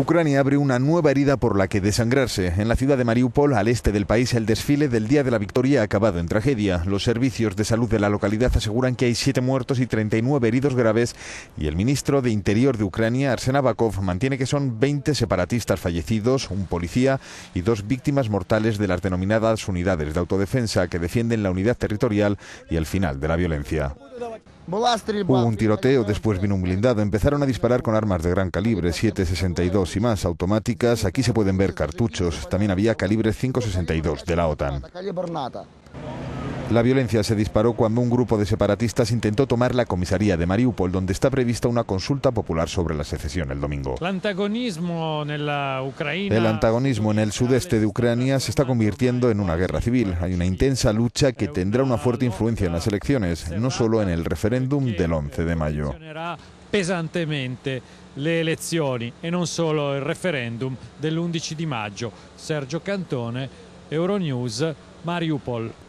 Ucrania abre una nueva herida por la que desangrarse. En la ciudad de Mariupol, al este del país, el desfile del Día de la Victoria ha acabado en tragedia. Los servicios de salud de la localidad aseguran que hay siete muertos y 39 heridos graves y el ministro de Interior de Ucrania, Arsen Avakov, mantiene que son 20 separatistas fallecidos, un policía y dos víctimas mortales de las denominadas unidades de autodefensa que defienden la unidad territorial y el final de la violencia. Hubo un tiroteo, después vino un blindado. Empezaron a disparar con armas de gran calibre, 7.62 y más, automáticas. Aquí se pueden ver cartuchos. También había calibre 5.62 de la OTAN. La violencia se disparó cuando un grupo de separatistas intentó tomar la comisaría de Mariupol, donde está prevista una consulta popular sobre la secesión el domingo. El antagonismo en, el, sudeste de Ucrania se está convirtiendo en una guerra civil. Hay una intensa lucha que tendrá una fuerte influencia en las elecciones, no solo en el referéndum del 11 de mayo. pesantemente le elezioni e non solo il referendum dell'11 di maggio. Sergio Cantone, Euronews, Mariupol.